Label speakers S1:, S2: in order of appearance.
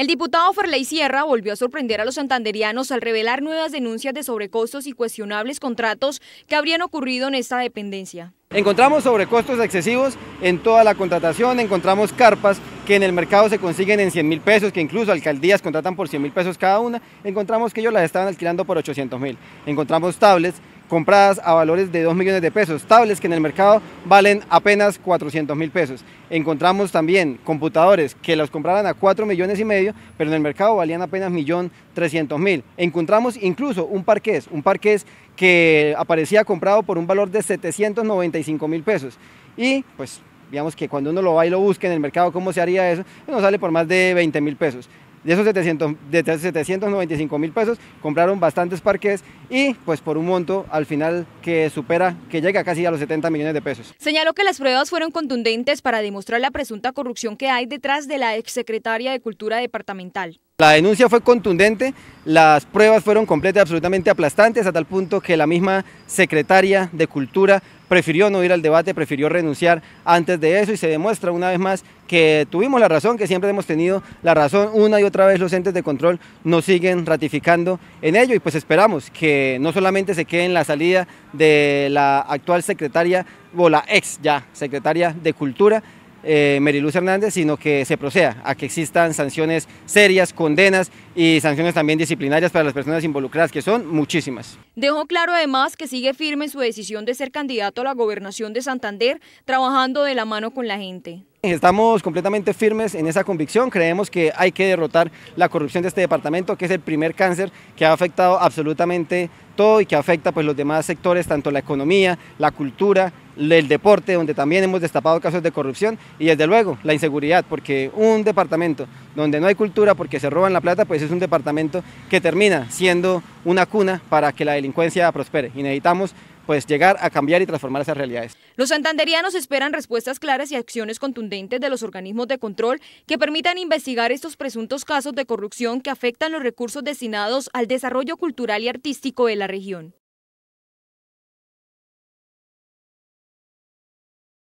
S1: El diputado Ferley Sierra volvió a sorprender a los santanderianos al revelar nuevas denuncias de sobrecostos y cuestionables contratos que habrían ocurrido en esta dependencia.
S2: Encontramos sobrecostos excesivos en toda la contratación, encontramos carpas que en el mercado se consiguen en 100 mil pesos, que incluso alcaldías contratan por 100 mil pesos cada una, encontramos que ellos las estaban alquilando por 800 mil, encontramos tablets compradas a valores de 2 millones de pesos, tablets que en el mercado valen apenas 400 mil pesos. Encontramos también computadores que los compraran a 4 millones y medio, pero en el mercado valían apenas 1.300.000. Encontramos incluso un parqués, un parqués que aparecía comprado por un valor de 795 mil pesos. Y pues digamos que cuando uno lo va y lo busca en el mercado, ¿cómo se haría eso? uno sale por más de 20 mil pesos. De esos 795 mil pesos compraron bastantes parques y pues por un monto al final que supera, que llega casi a los 70 millones de pesos.
S1: Señaló que las pruebas fueron contundentes para demostrar la presunta corrupción que hay detrás de la exsecretaria de Cultura Departamental.
S2: La denuncia fue contundente, las pruebas fueron completas, absolutamente aplastantes, a tal punto que la misma secretaria de Cultura prefirió no ir al debate, prefirió renunciar antes de eso y se demuestra una vez más que tuvimos la razón, que siempre hemos tenido la razón, una y otra vez los entes de control nos siguen ratificando en ello y pues esperamos que no solamente se quede en la salida de la actual secretaria o la ex ya secretaria de Cultura, eh, Meriluz Hernández, sino que se proceda a que existan sanciones serias, condenas y sanciones también disciplinarias para las personas involucradas, que son muchísimas.
S1: Dejó claro además que sigue firme su decisión de ser candidato a la gobernación de Santander, trabajando de la mano con la gente.
S2: Estamos completamente firmes en esa convicción, creemos que hay que derrotar la corrupción de este departamento, que es el primer cáncer que ha afectado absolutamente todo y que afecta pues los demás sectores, tanto la economía, la cultura, el deporte, donde también hemos destapado casos de corrupción y desde luego la inseguridad, porque un departamento donde no hay cultura porque se roban la plata, pues es un departamento que termina siendo una cuna para que la delincuencia prospere y necesitamos pues llegar a cambiar y transformar esas realidades.
S1: Los santanderianos esperan respuestas claras y acciones contundentes de los organismos de control que permitan investigar estos presuntos casos de corrupción que afectan los recursos destinados al desarrollo cultural y artístico de la región.